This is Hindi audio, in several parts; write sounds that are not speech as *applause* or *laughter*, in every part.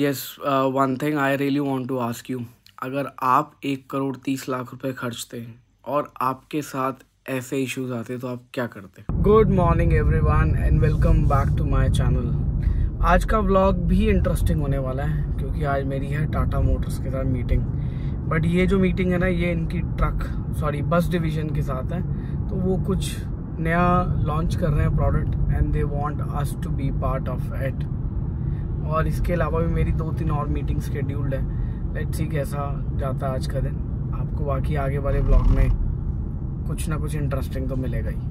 And yes one thing I really want to ask you अगर आप एक करोड़ तीस लाख रुपए खर्चते हैं और आपके साथ ऐसे इश्यूज आते हैं तो आप क्या करते good morning one and welcome back to my channel आज का ब्लॉग भी इंटरेस्टिंग होने वाला है क्योंकि आज मेरी है टाटा मोटर्स के साथ मीटिंग बट ये जो मीटिंग है ना ये इनकी ट्रक सॉरी बस डिवीजन के साथ है तो वो कुछ नया लॉन्च कर रहे हैं product and they want us to be part of it और इसके अलावा भी मेरी दो तीन और मीटिंग शेड्यूल्ड है लेट्स सी कैसा जाता है आज का दिन आपको बाकी आगे वाले ब्लॉग में कुछ ना कुछ इंटरेस्टिंग तो मिलेगा ही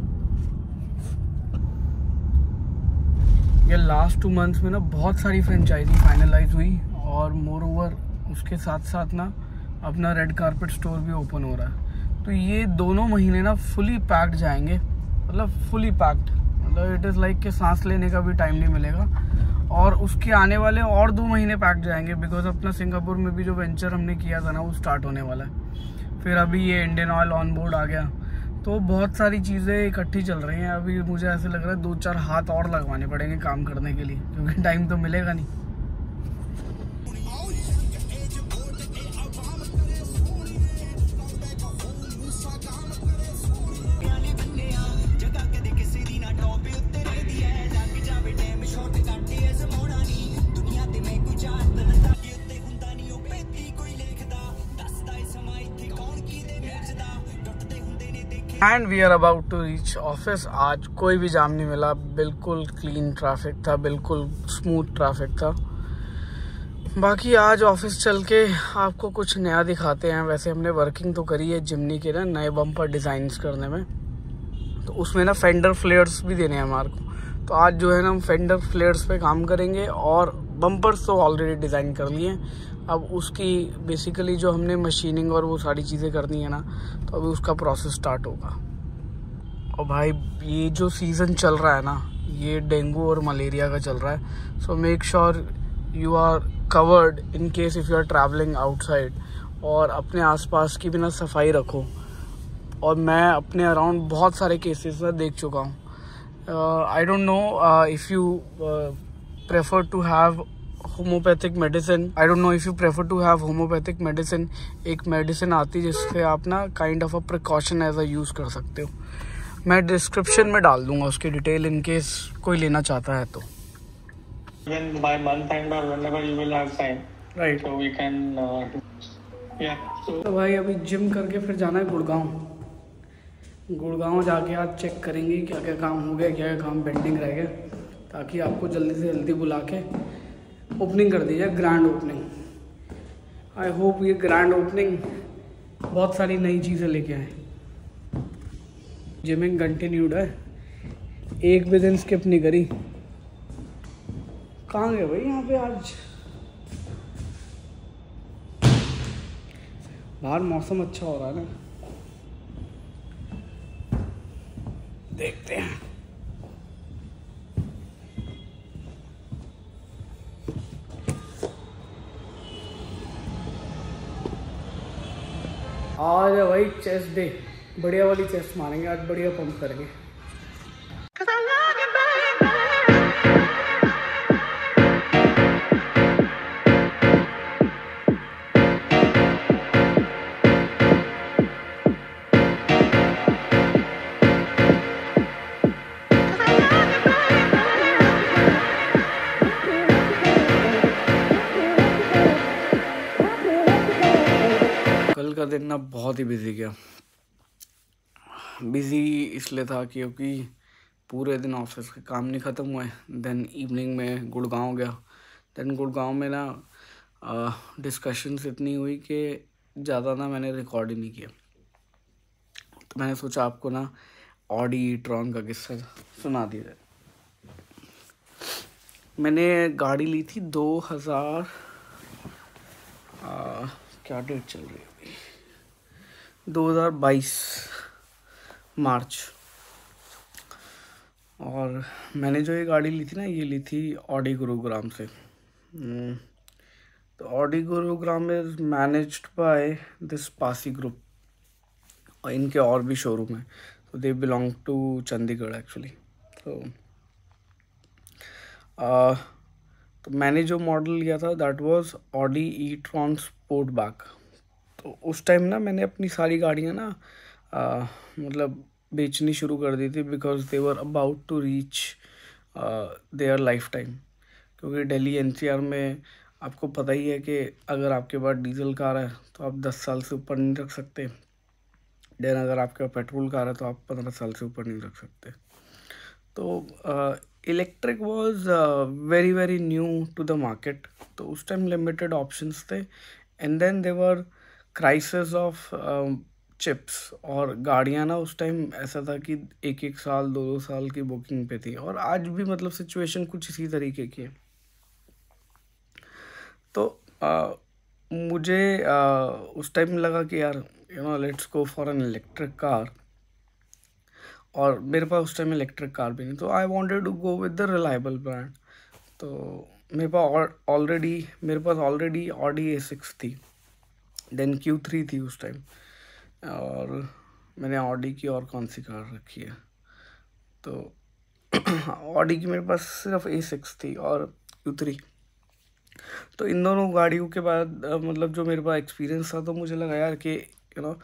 ये लास्ट टू मंथ्स में ना बहुत सारी फ्रेंचाइजी फाइनलाइज हुई और मोर ओवर उसके साथ साथ ना अपना रेड कारपेट स्टोर भी ओपन हो रहा है तो ये दोनों महीने ना फुली पैक्ड जाएंगे मतलब फुली पैक्ड मतलब इट इज़ लाइक के सांस लेने का भी टाइम नहीं मिलेगा और उसके आने वाले और दो महीने पैक जाएंगे बिकॉज अपना सिंगापुर में भी जो वेंचर हमने किया था ना वो स्टार्ट होने वाला है फिर अभी ये इंडियन ऑयल ऑन बोर्ड आ गया तो बहुत सारी चीज़ें इकट्ठी चल रही हैं अभी मुझे ऐसे लग रहा है दो चार हाथ और लगवाने पड़ेंगे काम करने के लिए क्योंकि टाइम तो मिलेगा नहीं and we are about to reach office आज कोई भी जाम नहीं मिला बिल्कुल क्लीन ट्रैफिक था बिल्कुल स्मूथ ट्रैफिक था बाकी आज ऑफिस चल के आपको कुछ नया दिखाते हैं वैसे हमने वर्किंग तो करी है जिमनी के ना नए बम्पर डिज़ाइंस करने में तो उसमें ना फेंडर फ्लेयर्स भी देने हैं हमारे को तो आज जो है ना हम फेंडर फ्लेयर्स पे काम करेंगे और बम्पर्स तो ऑलरेडी डिज़ाइन कर लिए अब उसकी बेसिकली जो हमने मशीनिंग और वो सारी चीज़ें करनी है ना तो अभी उसका प्रोसेस स्टार्ट होगा और भाई ये जो सीज़न चल रहा है ना ये डेंगू और मलेरिया का चल रहा है so make sure you are covered in case if you are travelling outside और अपने आसपास की भी ना सफाई रखो और मैं अपने अराउंड बहुत सारे केसेस ना देख चुका हूँ I don't know if you prefer to have homeopathic medicine I don't know if you prefer to have homeopathic medicine एक मेडिसिन आती है जिससे आप ना kind of a precaution as a use कर सकते हो मैं डिस्क्रिप्शन में डाल दूंगा उसकी डिटेल इन केस कोई लेना चाहता है तो uh, तो भाई अभी जिम करके फिर जाना है गुड़गांव गुड़गांव जाके आप चेक करेंगे क्या क्या काम हो गया क्या क्या काम पेंडिंग रह गया ताकि आपको जल्दी से जल्दी बुला के ओपनिंग कर दीजिए ग्रैंड ओपनिंग आई होप ये ग्रैंड ओपनिंग बहुत सारी नई चीज़ें लेके आए जिमिंग कंटिन्यूड है एक भी दिन स्किप नहीं करी कहाँ गए भाई यहाँ पे आज बाहर मौसम अच्छा हो रहा है ना देखते हैं आज है भाई चेस्ट डे बढ़िया वाली चेस्ट मारेंगे आज बढ़िया पंप करेंगे दिन ना बहुत ही बिज़ी गया बिज़ी इसलिए था क्योंकि पूरे दिन ऑफिस के काम नहीं ख़त्म हुए देन इवनिंग में गुड़गांव गया देन गुड़गांव में ना डिस्कशंस इतनी हुई कि ज़्यादा ना मैंने रिकॉर्ड ही नहीं किया तो मैंने सोचा आपको ना ऑडी ट्रॉन का किस्सा सुना दिया जाए मैंने गाड़ी ली थी दो हज़ार क्या डेट चल रही है 2022 मार्च और मैंने जो ये गाड़ी ली थी ना ये ली थी ऑडी गुरुग्राम से हम्म, तो Audi Gurugram is managed by this Pasi group और इनके और भी शोरूम हैं तो they belong to Chandigarh actually तो तो मैंने जो मॉडल लिया था that was Audi e tron sport तो उस टाइम ना मैंने अपनी सारी गाड़ियाँ ना आ, मतलब बेचनी शुरू कर दी थी because they were about to reach their lifetime क्योंकि दिल्ली एनसीआर में आपको पता ही है कि अगर आपके पास डीजल कार है तो आप दस साल से ऊपर नहीं रख सकते देन अगर आपके पास पेट्रोल कार है तो आप पंद्रह साल से ऊपर नहीं रख सकते तो electric was very very new to the market तो उस टाइम लिमिटेड ऑप्शंस थे and then there were crisis of chips और गाड़ियाँ ना उस टाइम ऐसा था कि एक एक साल दो दो साल की बुकिंग पे थी और आज भी मतलब सिचुएशन कुछ इसी तरीके की है तो आ, मुझे आ, उस टाइम लगा कि यार you know let's go for an electric car और मेरे पास उस टाइम इलेक्ट्रिक कार भी नहीं तो I wanted to go with the reliable brand तो मेरे पास ऑलरेडी मेरे पास ऑलरेडी ऑडी ए सिक्स थी देन क्यू थ्री थी उस टाइम और मैंने ऑडी की और कौन सी कार रखी है तो ऑडी *clears throat* की मेरे पास सिर्फ ए सिक्स थी और क्यू थ्री तो इन दोनों गाड़ियों के बाद मतलब जो मेरे पास एक्सपीरियंस था तो मुझे लगा यार कि यू नो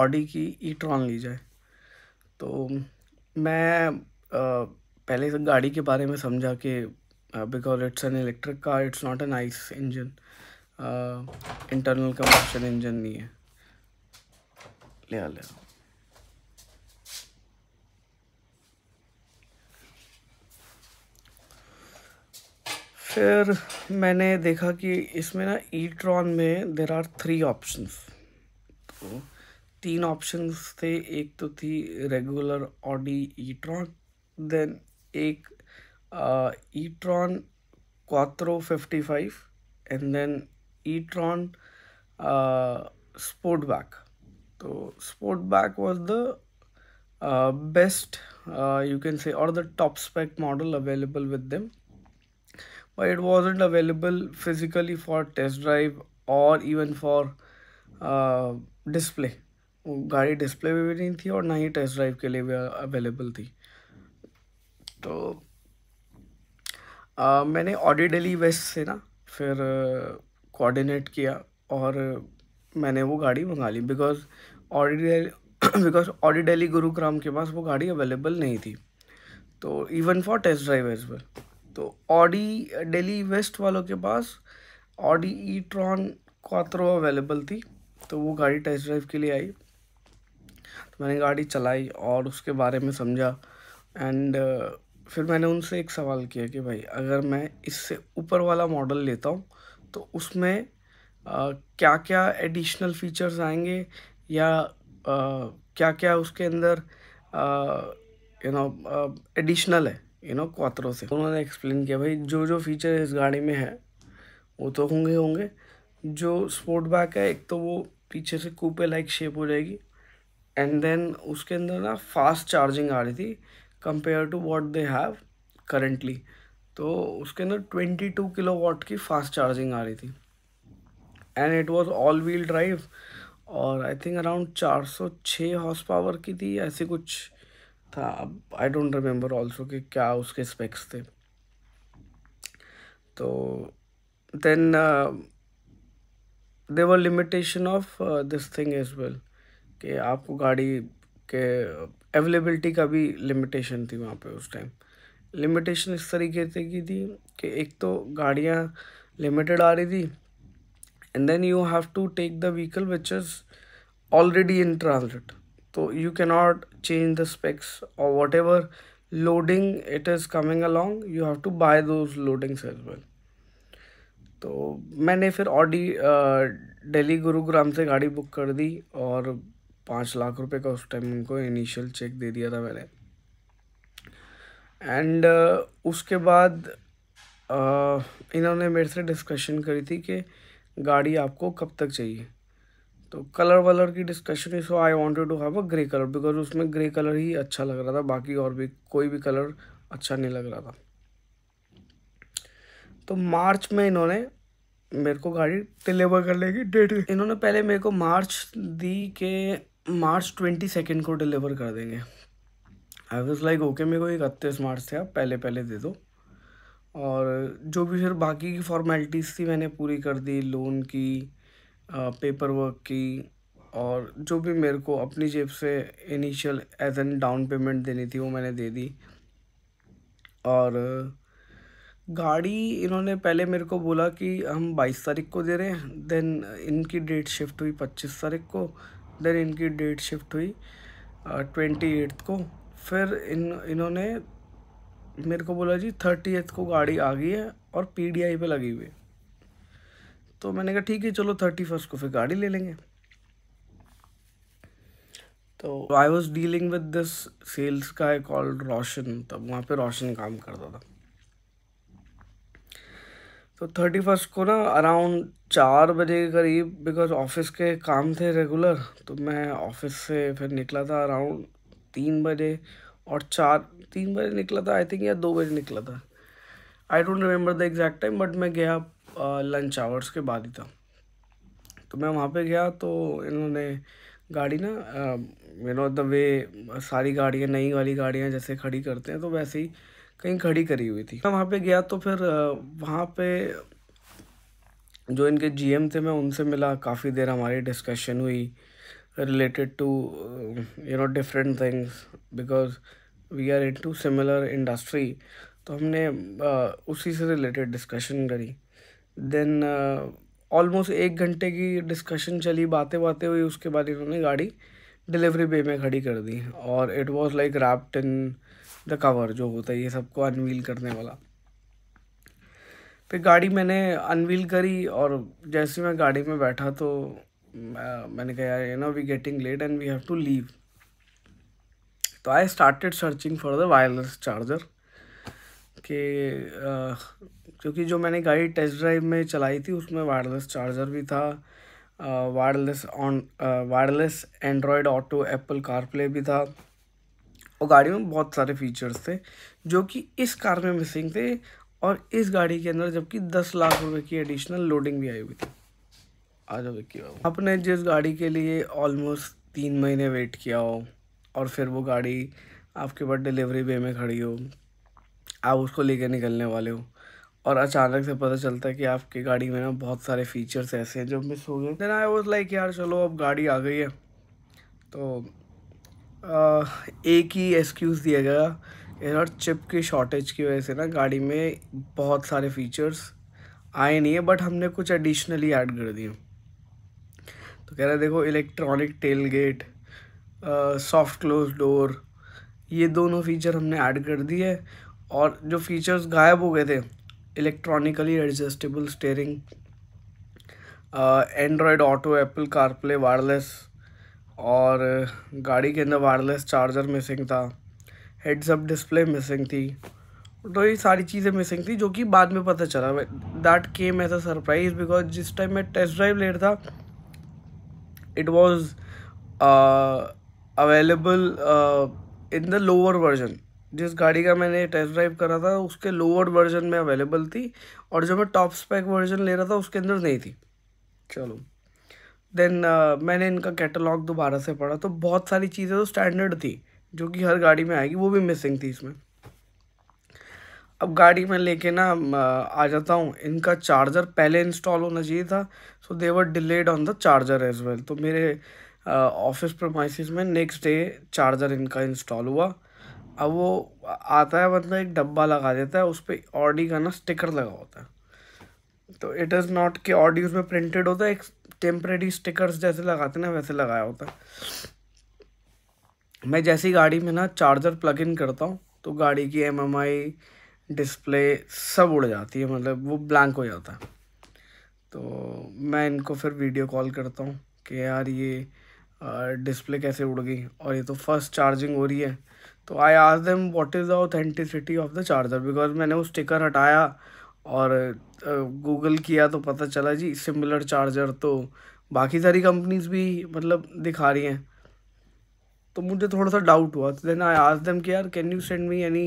ऑडी की ई ट्रॉन ली जाए तो मैं आ, पहले से गाड़ी के बारे में समझा कि because it's an electric car it's not an ICE engine internal combustion engine नहीं है ले आ ले फिर मैंने देखा कि इसमें ना ई ट्रॉन में देर आर थ्री ऑप्शंस तो तीन ऑप्शंस थे एक तो थी regular Audi e tron then एक e tron quattro fifty five and then e-tron uh, Sportback. So Sportback was the uh, best uh, you can say or the top spec model available with them but it wasn't available physically for test drive or even for uh, display गाड़ी डिस्प्ले में भी नहीं थी और ना ही टेस्ट ड्राइव के लिए भी अवेलेबल थी तो आ, मैंने ऑडी डेली वेस्ट से ना फिर कोऑर्डिनेट किया और मैंने वो गाड़ी मंगा ली because Audi because Audi Delhi Gurugram के पास वो गाड़ी अवेलेबल नहीं थी तो even for test drive as well तो ऑडी डेली वेस्ट वालों के पास Audi e tron quattro available थी तो वो गाड़ी टेस्ट ड्राइव के लिए आई तो मैंने गाड़ी चलाई और उसके बारे में समझा एंड uh, फिर मैंने उनसे एक सवाल किया कि भाई अगर मैं इससे ऊपर वाला मॉडल लेता हूँ तो उसमें क्या क्या एडिशनल फीचर्स आएंगे या क्या क्या उसके अंदर यू नो एडिशनल है यू नो क्वात्रो से उन्होंने एक्सप्लेन किया भाई जो जो फीचर इस गाड़ी में है वो तो होंगे होंगे जो स्पोर्ट बैक है एक तो वो पीछे से कूपे लाइक शेप हो जाएगी एंड देन उसके अंदर ना फास्ट चार्जिंग आ रही थी compare to what they have currently तो उसके अंदर ट्वेंटी टू किलो वाट की फास्ट चार्जिंग आ रही थी and it was all wheel drive और आई थिंक अराउंड चार सौ छः हॉर्स पावर की थी ऐसे कुछ था अब आई डोंट रिमेम्बर ऑल्सो कि क्या उसके स्पेक्स थे तो then there were limitation of this thing as well कि आपको गाड़ी के अवेलेबिलिटी का भी लिमिटेशन थी वहाँ पे उस टाइम लिमिटेशन इस तरीके से की थी कि एक तो गाड़ियाँ लिमिटेड आ रही थी and then you have to take the vehicle which is already in transit तो you not change the specs और whatever loading it is coming along you have to buy those loading as well तो मैंने फिर ऑडी डेली गुरुग्राम से गाड़ी बुक कर दी और पाँच लाख रुपए का उस टाइम उनको इनिशियल चेक दे दिया था मैंने एंड uh, उसके बाद uh, इन्होंने मेरे से डिस्कशन करी थी कि गाड़ी आपको कब तक चाहिए तो कलर वलर की discussion so I wanted to have a grey colour because उसमें ग्रे कलर ही अच्छा लग रहा था बाकी और भी कोई भी कलर अच्छा नहीं लग रहा था तो मार्च में इन्होंने मेरे को गाड़ी डिलीवर कर लेगी डेट इन्होंने पहले मेरे को मार्च दी के मार्च ट्वेंटी सेकेंड को डिलीवर कर देंगे आई वॉज लाइक ओके मेरे को एक इकतीस मार्च से आप पहले पहले दे दो और जो भी फिर बाकी की फॉर्मेलिटीज़ थी मैंने पूरी कर दी लोन की पेपर वर्क की और जो भी मेरे को अपनी जेब से initial as an down payment देनी थी वो मैंने दे दी और गाड़ी इन्होंने पहले मेरे को बोला कि हम बाईस तारीख को दे रहे हैं देन इनकी डेट शिफ्ट हुई पच्चीस तारीख को देन इनकी डेट शिफ्ट हुई ट्वेंटी एट्थ को फिर इन इन्होंने मेरे को बोला जी थर्टी एथ को गाड़ी आ गई है और पी डी आई पर लगी हुई है तो मैंने कहा ठीक है चलो थर्टी फर्स्ट को फिर गाड़ी ले लेंगे तो I was dealing with this sales का आई कॉल्ड रोशन तब वहाँ पे रोशन काम करता था तो थर्टी फर्स्ट को ना अराउंड चार बजे के करीब बिकॉज ऑफिस के काम थे रेगुलर तो मैं ऑफिस से फिर निकला था अराउंड तीन बजे और चार तीन बजे निकला था आई थिंक या दो बजे निकला था I don't remember the exact time but मैं गया लंच आवर्स के बाद ही था तो मैं वहाँ पे गया तो इन्होंने गाड़ी ना यू नो द वे सारी गाड़ियाँ नई वाली गाड़ियाँ जैसे खड़ी करते हैं तो वैसे ही कहीं खड़ी करी हुई थी मैं वहाँ पे गया तो फिर वहाँ पे जो इनके जीएम थे मैं उनसे मिला काफ़ी देर हमारी डिस्कशन हुई related to uh, you know different things because we are into similar industry तो हमने uh, उसी से रिलेटेड डिस्कशन करी देन ऑलमोस्ट uh, एक घंटे की डिस्कशन चली बातें बातें हुई उसके बाद इन्होंने गाड़ी डिलीवरी बे में खड़ी कर दी और it was like wrapped in the cover जो होता है ये सबको अनवील करने वाला फिर गाड़ी मैंने अनवील करी और जैसे मैं गाड़ी में बैठा तो मैंने कहा यार no we getting late and we have to leave तो I started searching for the wireless charger के क्योंकि जो मैंने गाड़ी टेस्ट ड्राइव में चलाई थी उसमें वायरलेस चार्जर भी था wireless on wireless Android Auto Apple CarPlay भी था और गाड़ी में बहुत सारे फीचर्स थे जो कि इस कार में मिसिंग थे और इस गाड़ी के अंदर जबकि दस लाख रुपए की एडिशनल लोडिंग भी आई हुई थी आ जाओ आपने जिस गाड़ी के लिए ऑलमोस्ट तीन महीने वेट किया हो और फिर वो गाड़ी आपके पास डिलीवरी बे में खड़ी हो आप उसको लेके निकलने वाले हो और अचानक से पता चलता है कि आपकी गाड़ी में ना बहुत सारे फीचर्स ऐसे हैं जो मिस हो गए देन आई वॉज लाइक यार चलो अब गाड़ी आ गई है तो आ, एक ही एक्सक्यूज़ दिया गया यार चिप की शॉर्टेज की वजह से ना गाड़ी में बहुत सारे फीचर्स आए नहीं है बट हमने कुछ एडिशनली ऐड कर दिए तो कह रहा है देखो electronic tailgate soft close door ये दोनों फीचर हमने ऐड कर दिए और जो फीचर्स गायब हो गए थे electronically adjustable steering Android Auto Apple CarPlay wireless और गाड़ी के अंदर वायरलेस चार्जर मिसिंग था हेड्सअप डिस्प्ले मिसिंग थी तो ये सारी चीज़ें मिसिंग थी जो कि बाद में पता चला that came as a surprise because जिस टाइम मैं टेस्ट ड्राइव ले रहा था it was uh, available uh, in the lower version जिस गाड़ी का मैंने टेस्ट ड्राइव करा था उसके लोअर वर्जन में अवेलेबल थी और जो मैं टॉप स्पैक वर्जन ले रहा था उसके अंदर नहीं थी चलो देन uh, मैंने इनका कैटलॉग दोबारा से पढ़ा तो बहुत सारी चीज़ें तो स्टैंडर्ड थी जो कि हर गाड़ी में आएगी वो भी मिसिंग थी इसमें अब गाड़ी में लेके ना आ जाता हूँ इनका चार्जर पहले इंस्टॉल होना चाहिए था so they were delayed on the charger as well तो मेरे ऑफिस प्रोमाइसिस में नेक्स्ट डे चार्जर इनका इंस्टॉल हुआ अब वो आता है मतलब एक डब्बा लगा देता है उस पर ऑडी का ना स्टिकर लगा होता है तो इट इज़ नॉट कि ऑडी उसमें प्रिंटेड होता है एक टेम्प्रेरी स्टिकर्स जैसे लगाते ना वैसे लगाया होता है मैं जैसी गाड़ी में ना चार्जर प्लग इन करता हूँ तो गाड़ी की एम एम आई डिस्प्ले सब उड़ जाती है मतलब वो ब्लैंक हो जाता है तो मैं इनको फिर वीडियो कॉल करता हूँ कि यार ये डिस्प्ले कैसे उड़ गई और ये तो फर्स्ट चार्जिंग हो रही है तो आई आज them what is the authenticity of the charger because मैंने वो स्टिकर हटाया और गूगल किया तो पता चला जी सिमिलर चार्जर तो बाकी सारी कंपनीज भी मतलब दिखा रही हैं तो मुझे थोड़ा सा डाउट हुआ तो देन आई आज दम कि यार can you send me any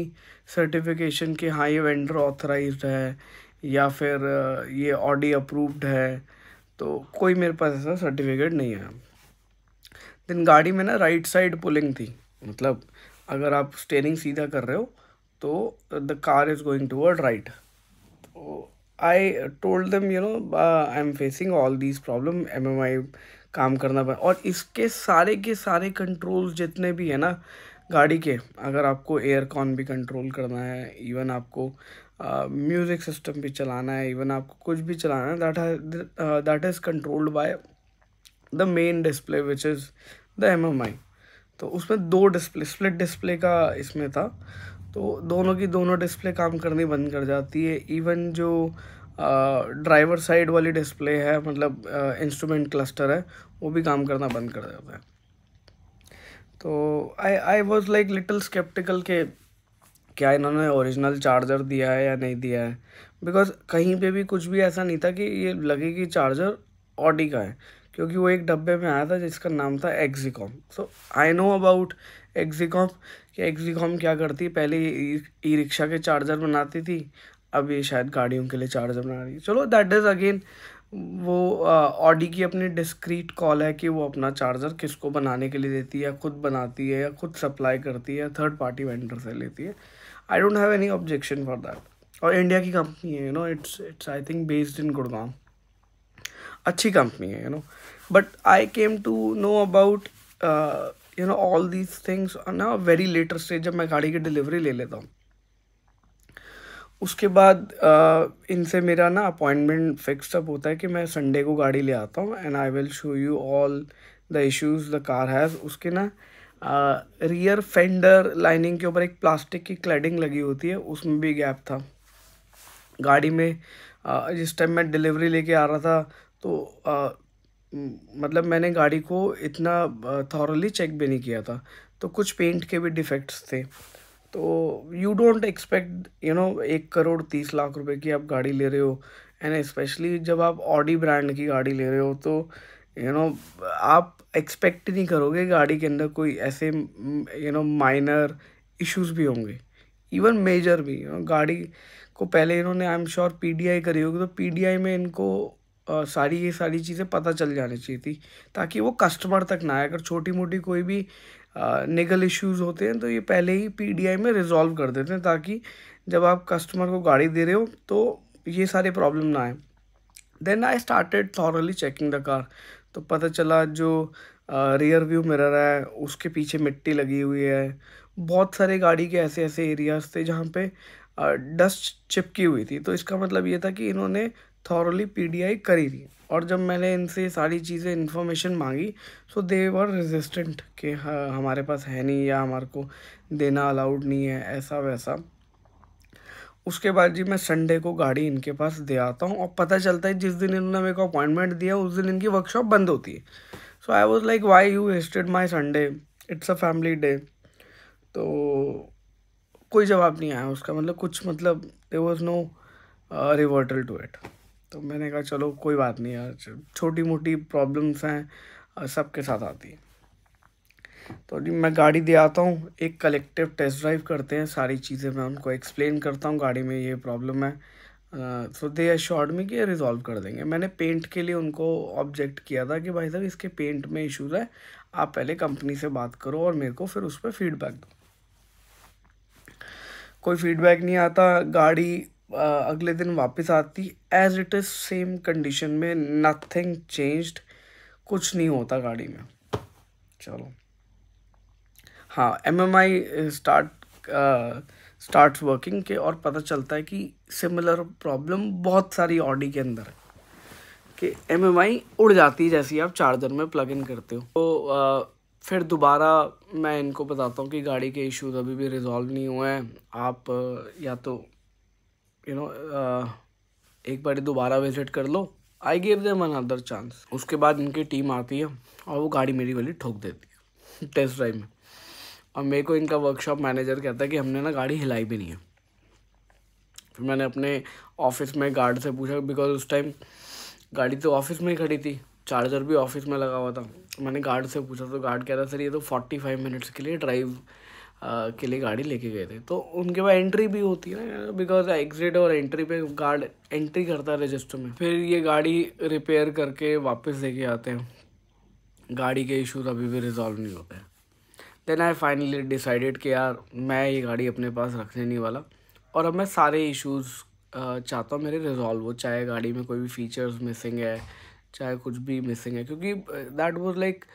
certification कि हाँ ये वेंडर ऑथराइज है या फिर ये ऑडी अप्रूव्ड है तो कोई मेरे पास ऐसा सर्टिफिकेट नहीं है देन गाड़ी में ना राइट साइड पुलिंग थी मतलब अगर आप स्टेयरिंग सीधा कर रहे हो तो the car is going toward right तो I told them you know I am facing all these problem M M I काम करना पड़ा और इसके सारे के सारे कंट्रोल्स जितने भी है ना गाड़ी के अगर आपको एयरकॉन भी कंट्रोल करना है इवन आपको म्यूज़िक सिस्टम भी चलाना है इवन आपको कुछ भी चलाना है that that is controlled by the main display which is the M M I तो उसमें दो डिस्प्ले स्प्लिट डिस्प्ले का इसमें था तो दोनों की दोनों डिस्प्ले काम करनी बंद कर जाती है इवन जो ड्राइवर साइड वाली डिस्प्ले है मतलब इंस्ट्रूमेंट क्लस्टर है वो भी काम करना बंद कर देता है तो I I was like little sceptical के क्या इन्होंने ओरिजिनल चार्जर दिया है या नहीं दिया है बिकॉज कहीं पे भी कुछ भी ऐसा नहीं था कि ये लगे कि चार्जर ऑडी का है क्योंकि वो एक डब्बे में आया था जिसका नाम था एक्जिकॉम सो आई नो अबाउट एक्जिकॉम कि एक्जिकॉम क्या करती पहले ई रिक्शा के चार्जर बनाती थी अब ये शायद गाड़ियों के लिए चार्जर बना रही है चलो दैट इज़ अगेन वो ऑडी की अपनी डिस्क्रीट कॉल है कि वो अपना चार्जर किसको बनाने के लिए देती है खुद बनाती है या खुद सप्लाई करती है थर्ड पार्टी वेंडर से लेती है I don't have any objection for that और इंडिया की कंपनी है you know it's it's I think based in Gurgaon अच्छी कंपनी है you know but I came to know about you know all these things ना वेरी लेटर स्टेज जब मैं गाड़ी की डिलीवरी ले लेता हूँ उसके बाद इनसे मेरा ना अपॉइंटमेंट फिक्स अप होता है कि मैं संडे को गाड़ी ले आता हूँ and I will show you all the issues the car has उसके ना रियर फेंडर लाइनिंग के ऊपर एक प्लास्टिक की क्लैडिंग लगी होती है उसमें भी गैप था गाड़ी में uh, जिस टाइम मैं डिलीवरी लेके आ रहा था तो uh, मतलब मैंने गाड़ी को इतना थॉरली चेक भी नहीं किया था तो कुछ पेंट के भी डिफेक्ट्स थे तो you don't expect you know एक करोड़ तीस लाख रुपए की आप गाड़ी ले रहे हो एंड स्पेशली जब आप ऑडी ब्रांड की गाड़ी ले रहे हो तो यू you नो know, आप एक्सपेक्ट नहीं करोगे गाड़ी के अंदर कोई ऐसे यू नो माइनर इश्यूज भी होंगे इवन मेजर भी यू you नो know, गाड़ी को पहले इन्होंने I am sure P D I करी होगी तो पी डी आई में इनको आ, सारी ये सारी चीज़ें पता चल जानी चाहिए थी ताकि वो कस्टमर तक ना आए अगर छोटी मोटी कोई भी निगल इश्यूज़ होते हैं तो ये पहले ही पीडीआई में रिजॉल्व कर देते हैं ताकि जब आप कस्टमर को गाड़ी दे रहे हो तो ये सारे प्रॉब्लम ना आए then I started thoroughly checking the car तो पता चला जो रियर व्यू मिरर है उसके पीछे मिट्टी लगी हुई है बहुत सारे गाड़ी के ऐसे ऐसे एरियाज थे जहाँ पे डस्ट चिपकी हुई थी तो इसका मतलब ये था कि इन्होंने थॉरली पी करी थी और जब मैंने इनसे सारी चीज़ें इन्फॉर्मेशन मांगी सो दे वर रेजिस्टेंट कि हाँ हमारे पास है नहीं या हमारे को देना अलाउड नहीं है ऐसा वैसा उसके बाद जी मैं संडे को गाड़ी इनके पास दे आता हूँ और पता चलता है जिस दिन इन्होंने मेरे को अपॉइंटमेंट दिया उस दिन इनकी वर्कशॉप बंद होती है so I was like why you wasted my Sunday it's a family day तो कोई जवाब नहीं आया उसका मतलब कुछ मतलब there was no rebuttal to it तो मैंने कहा चलो कोई बात नहीं यार छोटी मोटी प्रॉब्लम्स हैं सबके साथ आती है तो जी मैं गाड़ी दे आता हूँ एक कलेक्टिव टेस्ट ड्राइव करते हैं सारी चीज़ें मैं उनको एक्सप्लेन करता हूँ गाड़ी में ये प्रॉब्लम है सो दे शॉर्ट में कि रिजॉल्व कर देंगे मैंने पेंट के लिए उनको ऑब्जेक्ट किया था कि भाई साहब इसके पेंट में इशूज़ है आप पहले कंपनी से बात करो और मेरे को फिर उस पर फीडबैक दो कोई फीडबैक नहीं आता गाड़ी अगले दिन वापस आती as it is same condition में नथिंग चेंज्ड कुछ नहीं होता गाड़ी में चलो हाँ um M I start start working के और पता चलता है कि सिमिलर प्रॉब्लम बहुत सारी ऑडी के अंदर है कि एम एम आई उड़ जाती है जैसे आप चार्जर में प्लग इन करते हो तो आ, फिर दोबारा मैं इनको बताता हूँ कि गाड़ी के इश्यूज अभी भी रिजॉल्व नहीं हुए हैं आप या तो यू नो uh, एक बार दोबारा विजिट कर लो I gave them another chance उसके बाद इनकी टीम आती है और वो गाड़ी मेरी वाली ठोक देती है टेस्ट *laughs* ड्राइव में और मेरे को इनका वर्कशॉप मैनेजर कहता है कि हमने ना गाड़ी हिलाई भी नहीं है फिर मैंने अपने ऑफिस में गार्ड से पूछा बिकॉज उस टाइम गाड़ी तो ऑफिस में ही खड़ी थी चार्जर भी ऑफिस में लगा हुआ था मैंने गार्ड से पूछा तो गार्ड कह रहा सर ये तो फोर्टी फाइव मिनट्स के लिए ड्राइव के लिए गाड़ी लेके गए थे तो उनके पास एंट्री भी होती है ना बिकॉज एग्जिट और एंट्री पे गार्ड एंट्री करता है रजिस्टर में फिर ये गाड़ी रिपेयर करके वापस लेके आते हैं गाड़ी के इशूज़ अभी भी रिजॉल्व नहीं होते हैं देन आई फाइनली डिसाइडेड कि यार मैं ये गाड़ी अपने पास रखने नहीं वाला और अब मैं सारे इश्यूज़ चाहता हूँ मेरे रिजॉल्व हो चाहे गाड़ी में कोई भी फीचर्स मिसिंग है चाहे कुछ भी मिसिंग है क्योंकि दैट वॉज लाइक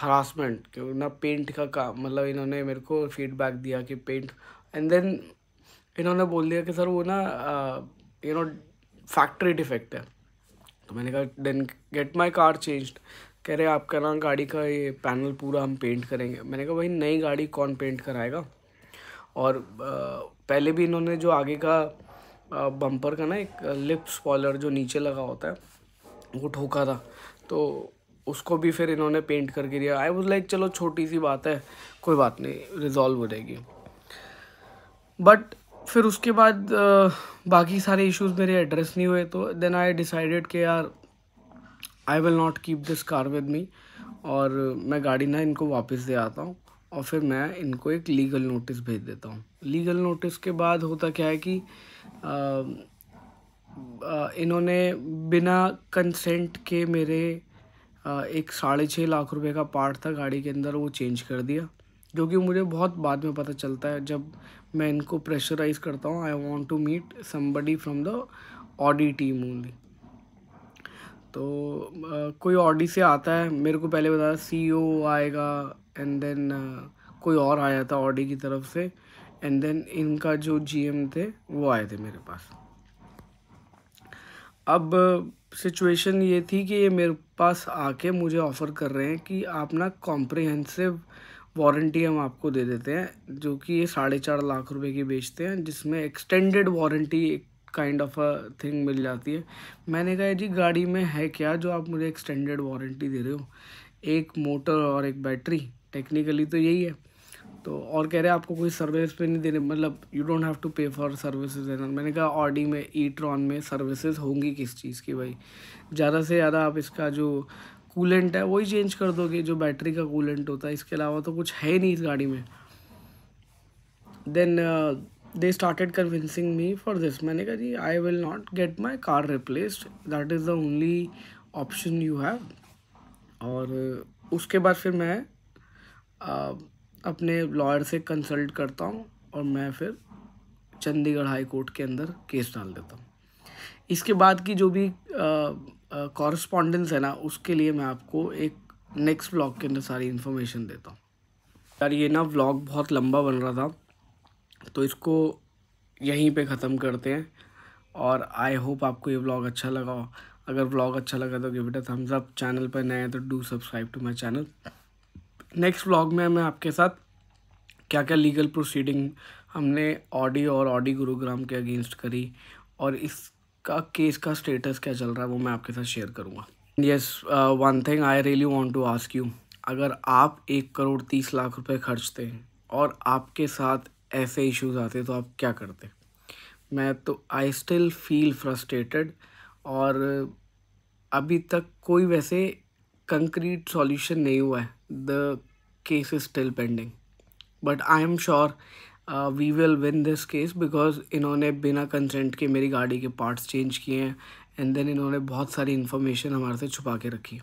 हरासमेंट क्योंकि ना पेंट का काम मतलब इन्होंने मेरे को फीडबैक दिया कि पेंट एंड देन इन्होंने बोल दिया कि सर वो ना यू नो फैक्ट्री डिफेक्ट है तो मैंने कहा then get my car changed कह रहे आपका ना गाड़ी का ये पैनल पूरा हम पेंट करेंगे मैंने कहा भाई नई गाड़ी कौन पेंट कराएगा और uh, पहले भी इन्होंने जो आगे का बम्पर uh, का ना एक लिप uh, स्पॉलर जो नीचे लगा होता है वो ठोका था तो उसको भी फिर इन्होंने पेंट करके दिया आई वॉज लाइक चलो छोटी सी बात है कोई बात नहीं रिजॉल्व हो जाएगी बट फिर उसके बाद बाकी सारे इश्यूज मेरे एड्रेस नहीं हुए तो देन आई डिसाइडेड कि यार I will not keep this car with me और मैं गाड़ी ना इनको वापस दे आता हूँ और फिर मैं इनको एक लीगल नोटिस भेज देता हूँ लीगल नोटिस के बाद होता क्या है कि आ, आ, इन्होंने बिना कंसेंट के मेरे एक साढ़े छः लाख रुपए का पार्ट था गाड़ी के अंदर वो चेंज कर दिया जो कि मुझे बहुत बाद में पता चलता है जब मैं इनको प्रेशराइज करता हूँ I want to meet somebody from the Audi team only तो कोई ऑडी से आता है मेरे को पहले बताया सी e आएगा एंड देन कोई और आया था ऑडी की तरफ से एंड देन इनका जो जीएम थे वो आए थे मेरे पास अब सिचुएशन ये थी कि ये मेरे पास आके मुझे ऑफ़र कर रहे हैं कि आप ना कॉम्प्रिहेंसिव वारंटी हम आपको दे देते हैं जो कि ये साढ़े चार लाख रुपए की बेचते हैं जिसमें एक्सटेंडेड वारंटी एक काइंड ऑफ अ थिंग मिल जाती है मैंने कहा जी गाड़ी में है क्या जो आप मुझे एक्सटेंडेड वारंटी दे रहे हो एक मोटर और एक बैटरी टेक्निकली तो यही है तो और कह रहे हैं आपको कोई सर्विस पे नहीं देने मतलब you don't have to pay for services and मैंने कहा ऑडी में ई ट्रॉन में सर्विसेज होंगी किस चीज़ की भाई ज़्यादा से ज़्यादा आप इसका जो कूलेंट है वही चेंज कर दोगे जो बैटरी का कूलेंट होता है इसके अलावा तो कुछ है ही नहीं इस गाड़ी में then they started convincing me for this मैंने कहा जी I will not get my car replaced that is the only option you have और उसके बाद फिर मैं uh, अपने लॉयर से कंसल्ट करता हूँ और मैं फिर चंडीगढ़ हाई कोर्ट के अंदर केस डाल देता हूँ इसके बाद की जो भी कॉरस्पॉन्डेंस है ना उसके लिए मैं आपको एक नेक्स्ट व्लॉग के अंदर सारी इन्फॉर्मेशन देता हूँ यार ये ना ब्लॉग बहुत लंबा बन रहा था तो इसको यहीं पे ख़त्म करते हैं और आई होप आपको ये ब्लॉग अच्छा लगा अगर ब्लॉग अच्छा लगा तो give it a thumbs up channel पर नए हैं तो do subscribe to my channel next vlog में मैं आपके साथ क्या क्या लीगल प्रोसीडिंग हमने ऑडी और ऑडी गुरुग्राम के अगेंस्ट करी और इसका केस का स्टेटस क्या चल रहा है वो मैं आपके साथ शेयर करूँगा yes one thing I really want to ask you अगर आप एक करोड़ तीस लाख रुपए खर्चते हैं और आपके साथ ऐसे इश्यूज आते तो आप क्या करते मैं तो आई स्टिल फील फ्रस्ट्रेटेड और अभी तक कोई वैसे कंक्रीट सॉल्यूशन नहीं हुआ है the case is still pending but I am sure we will win this case because इन्होंने बिना कंसेंट के मेरी गाड़ी के पार्ट्स चेंज किए हैं एंड देन इन्होंने बहुत सारी इन्फॉर्मेशन हमारे से छुपा के रखी